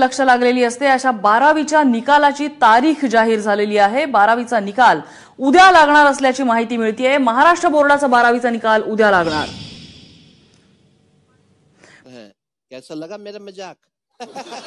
लक्ष लागलेली असते अशा बारावीच्या निकालाची तारीख जाहीर झालेली आहे बारावीचा निकाल उद्या लागणार असल्याची माहिती मिळतीये महाराष्ट्र बोर्डाचा बारावीचा निकाल उद्या लागणार